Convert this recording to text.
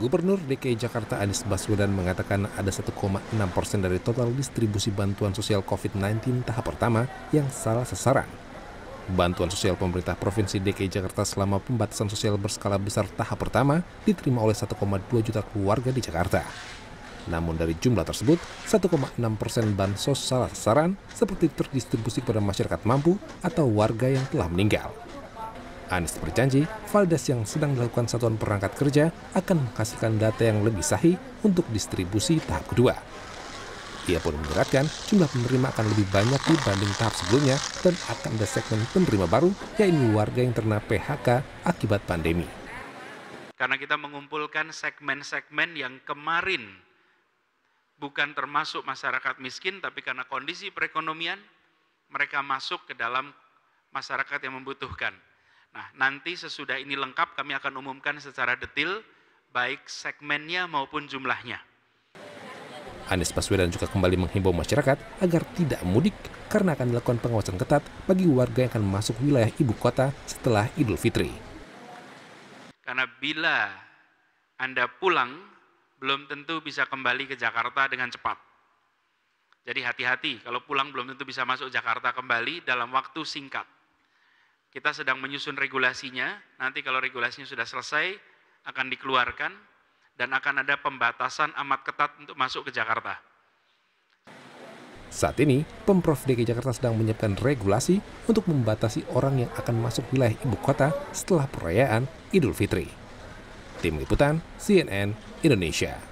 Gubernur DKI Jakarta Anies Baswedan mengatakan ada 1,6 persen dari total distribusi bantuan sosial COVID-19 tahap pertama yang salah sasaran. Bantuan sosial pemerintah Provinsi DKI Jakarta selama pembatasan sosial berskala besar tahap pertama diterima oleh 1,2 juta keluarga di Jakarta. Namun dari jumlah tersebut, 1,6 persen bansos salah sasaran seperti terdistribusi kepada masyarakat mampu atau warga yang telah meninggal. Anies berjanji, Valdes yang sedang melakukan satuan perangkat kerja akan menghasilkan data yang lebih sahih untuk distribusi tahap kedua. Ia pun memberatkan jumlah penerima akan lebih banyak dibanding tahap sebelumnya dan akan ada segmen penerima baru, yaitu warga yang terkena PHK akibat pandemi. Karena kita mengumpulkan segmen-segmen yang kemarin bukan termasuk masyarakat miskin, tapi karena kondisi perekonomian, mereka masuk ke dalam masyarakat yang membutuhkan. Nah, nanti sesudah ini lengkap kami akan umumkan secara detil baik segmennya maupun jumlahnya. Anies Baswedan juga kembali menghimbau masyarakat agar tidak mudik karena akan dilakukan pengawasan ketat bagi warga yang akan masuk wilayah ibu kota setelah Idul Fitri. Karena bila Anda pulang, belum tentu bisa kembali ke Jakarta dengan cepat. Jadi hati-hati, kalau pulang belum tentu bisa masuk Jakarta kembali dalam waktu singkat. Kita sedang menyusun regulasinya. Nanti kalau regulasinya sudah selesai akan dikeluarkan dan akan ada pembatasan amat ketat untuk masuk ke Jakarta. Saat ini, Pemprov DKI Jakarta sedang menyiapkan regulasi untuk membatasi orang yang akan masuk wilayah ibu kota setelah perayaan Idul Fitri. Tim Liputan, CNN, Indonesia.